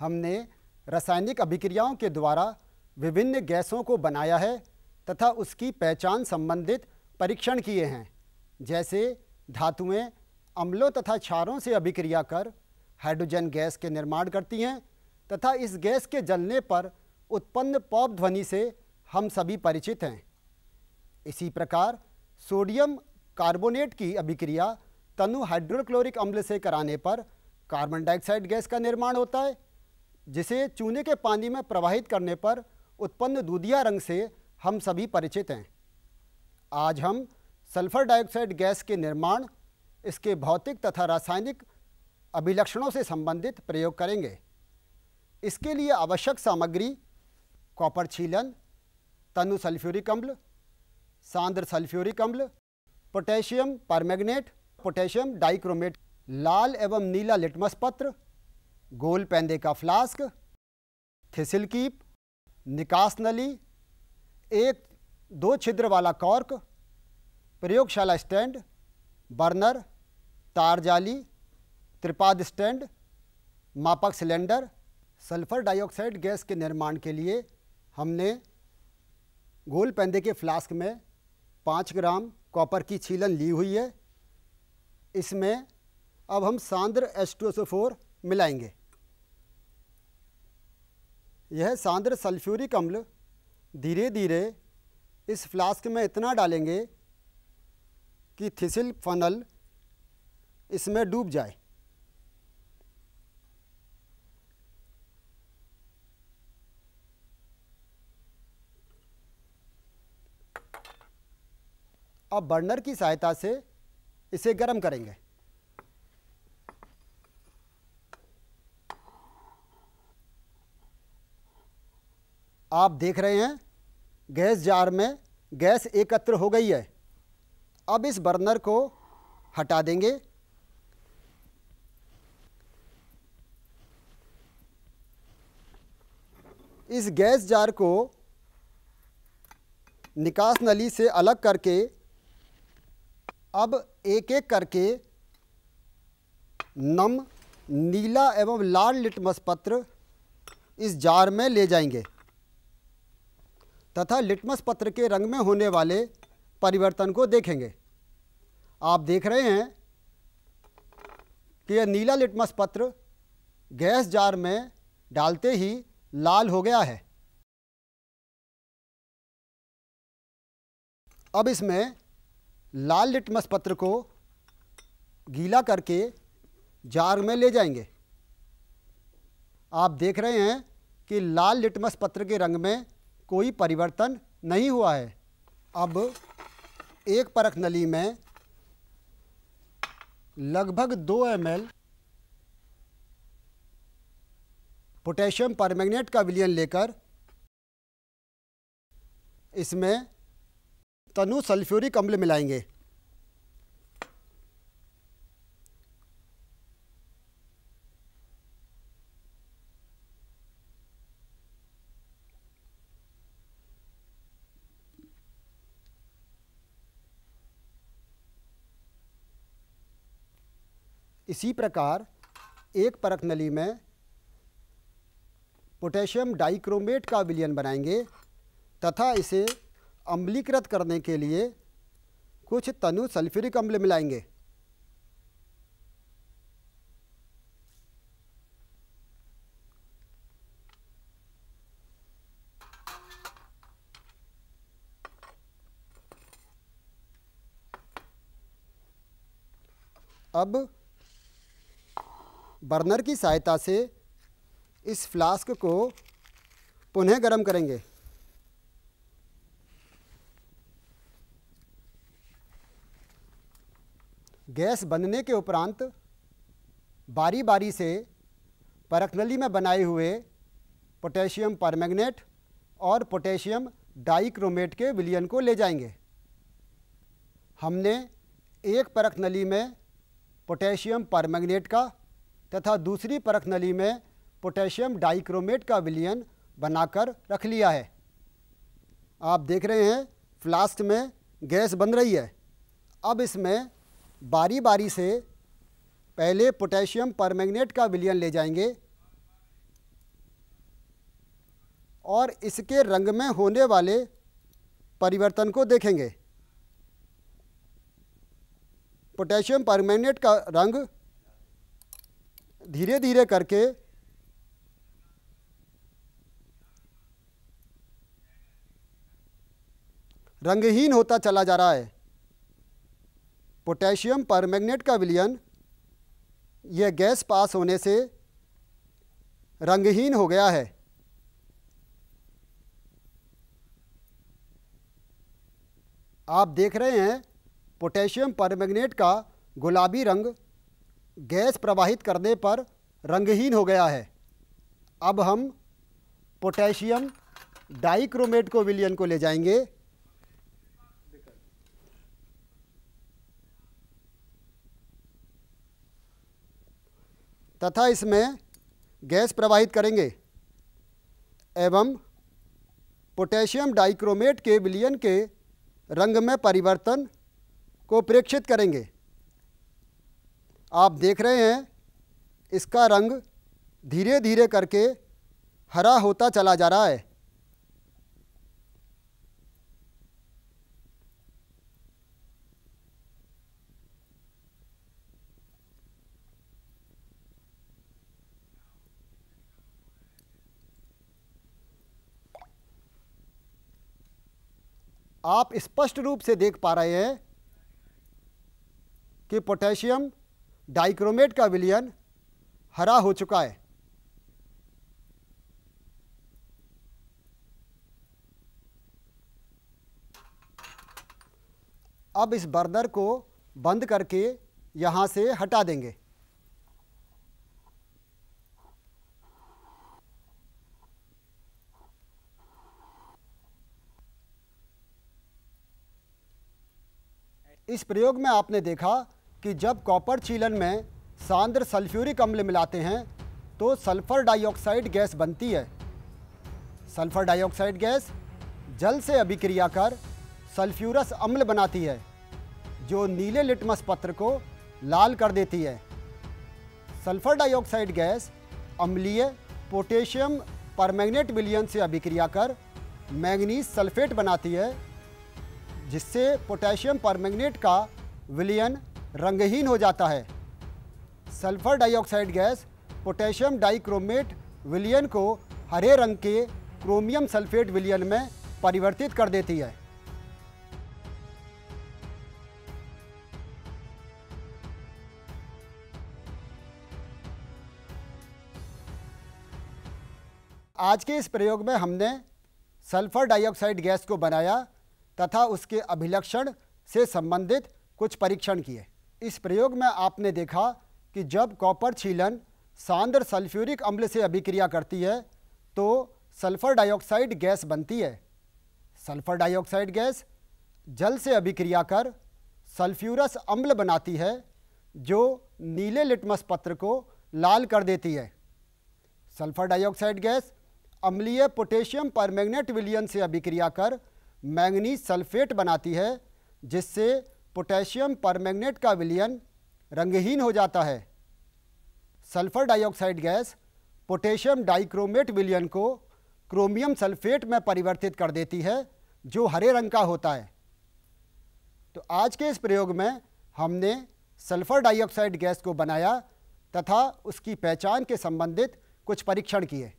हमने रासायनिक अभिक्रियाओं के द्वारा विभिन्न गैसों को बनाया है तथा उसकी पहचान संबंधित परीक्षण किए हैं जैसे धातुएं अम्लों तथा क्षारों से अभिक्रिया कर हाइड्रोजन गैस के निर्माण करती हैं तथा इस गैस के जलने पर उत्पन्न पॉप ध्वनि से हम सभी परिचित हैं इसी प्रकार सोडियम कार्बोनेट की अभिक्रिया तनु हाइड्रोक्लोरिक अम्ल से कराने पर कार्बन डाइऑक्साइड गैस का निर्माण होता है जिसे चूने के पानी में प्रवाहित करने पर उत्पन्न दूधिया रंग से हम सभी परिचित हैं आज हम सल्फर डाइऑक्साइड गैस के निर्माण इसके भौतिक तथा रासायनिक अभिलक्षणों से संबंधित प्रयोग करेंगे इसके लिए आवश्यक सामग्री कॉपर छीलन तनु सल्फ्यूरिक अम्ल सांद्र सल्फ्यूरिक अम्ल पोटेशियम परमैग्नेट पोटेशियम डाइक्रोमेट लाल एवं नीला लिटमस पत्र गोल पैंदे का फ्लास्क थिसिल कीप निकास नली एक दो छिद्र वाला कॉर्क प्रयोगशाला स्टैंड बर्नर तार जाली त्रिपाद स्टैंड मापक सिलेंडर सल्फ़र डाइऑक्साइड गैस के निर्माण के लिए हमने गोल पैंदे के फ्लास्क में पाँच ग्राम कॉपर की छीलन ली हुई है इसमें अब हम सांद्र H two S O four मिलाएंगे यह सांद्र सल्फ्यूरिक अम्ल धीरे धीरे इस फ्लास्क में इतना डालेंगे कि थिसिल फनल इसमें डूब जाए अब बर्नर की सहायता से इसे गर्म करेंगे आप देख रहे हैं गैस जार में गैस एकत्र हो गई है अब इस बर्नर को हटा देंगे इस गैस जार को निकास नली से अलग करके अब एक एक करके नम नीला एवं लाल लिटमस पत्र इस जार में ले जाएंगे तथा लिटमस पत्र के रंग में होने वाले परिवर्तन को देखेंगे आप देख रहे हैं कि यह नीला लिटमस पत्र गैस जार में डालते ही लाल हो गया है अब इसमें लाल लिटमस पत्र को गीला करके जार में ले जाएंगे आप देख रहे हैं कि लाल लिटमस पत्र के रंग में कोई परिवर्तन नहीं हुआ है अब एक परख नली में लगभग दो एम पोटेशियम परमैग्नेट का विलियन लेकर इसमें तनु सल्फ्यूरिक अम्ल मिलाएंगे इसी प्रकार एक परख नली में पोटेशियम डाइक्रोमेट का विलयन बनाएंगे तथा इसे अम्लीकृत करने के लिए कुछ तनु सल्फ्यूरिक अम्ल मिलाएंगे अब बर्नर की सहायता से इस फ्लास्क को पुनः गर्म करेंगे गैस बनने के उपरांत बारी बारी से परखनली में बनाए हुए पोटेशियम परमैग्नेट और पोटेशियम डाइक्रोमेट के विलियन को ले जाएंगे हमने एक परख नली में पोटेशियम परमैग्नेट का तथा दूसरी परख नली में पोटेशियम डाइक्रोमेट का विलियन बनाकर रख लिया है आप देख रहे हैं फ्लास्क में गैस बन रही है अब इसमें बारी बारी से पहले पोटेशियम परमैंगनेट का विलियन ले जाएंगे और इसके रंग में होने वाले परिवर्तन को देखेंगे पोटेशियम परमैंगनेट का रंग धीरे धीरे करके रंगहीन होता चला जा रहा है पोटेशियम पर मैग्नेट का विलियन यह गैस पास होने से रंगहीन हो गया है आप देख रहे हैं पोटेशियम पर मैग्नेट का गुलाबी रंग गैस प्रवाहित करने पर रंगहीन हो गया है अब हम पोटेशियम डाइक्रोमेट को विलियन को ले जाएंगे तथा इसमें गैस प्रवाहित करेंगे एवं पोटेशियम डाइक्रोमेट के विलियन के रंग में परिवर्तन को प्रेक्षित करेंगे आप देख रहे हैं इसका रंग धीरे धीरे करके हरा होता चला जा रहा है आप स्पष्ट रूप से देख पा रहे हैं कि पोटेशियम डाइक्रोमेट का विलियन हरा हो चुका है अब इस बर्नर को बंद करके यहां से हटा देंगे इस प्रयोग में आपने देखा कि जब कॉपर छीलन में सांद्र सल्फ्यूरिक अम्ल मिलाते हैं तो सल्फ़र डाइऑक्साइड गैस बनती है सल्फ़र डाइऑक्साइड गैस जल से अभिक्रिया कर सल्फ्यूरस अम्ल बनाती है जो नीले लिटमस पत्र को लाल कर देती है सल्फ़र डाइऑक्साइड गैस अम्लीय पोटेशियम परमैग्नेट विलियन से अभिक्रिया कर मैंगनीज सल्फेट बनाती है जिससे पोटेशियम परमैग्नेट का विलियन रंगहीन हो जाता है sulphur dioxide gas potassium dichromate विलियन को हरे रंग के क्रोमियम सल्फेट विलियन में परिवर्तित कर देती है आज के इस प्रयोग में हमने सल्फर डाइऑक्साइड गैस को बनाया तथा उसके अभिलक्षण से संबंधित कुछ परीक्षण किए इस प्रयोग में आपने देखा कि जब कॉपर छीलन सांद्र सल्फ्यूरिक अम्ल से अभिक्रिया करती है तो सल्फर डाइऑक्साइड गैस बनती है सल्फर डाइऑक्साइड गैस जल से अभिक्रिया कर सल्फ्यूरस अम्ल बनाती है जो नीले लिटमस पत्र को लाल कर देती है सल्फर डाइऑक्साइड गैस अम्लीय पोटेशियम मैग्नेट विलियन से अभिक्रिया कर मैंगनीज सल्फेट बनाती है जिससे पोटेशियम परमैग्नेट का विलियन रंगहीन हो जाता है sulphur dioxide gas potassium dichromate विलियन को क्रोमियम सल्फेट में परिवर्तित कर देती है जो हरे रंग का होता है तो आज के इस प्रयोग में हमने सल्फर डाइऑक्साइड गैस को बनाया तथा उसकी पहचान के संबंधित कुछ परीक्षण किए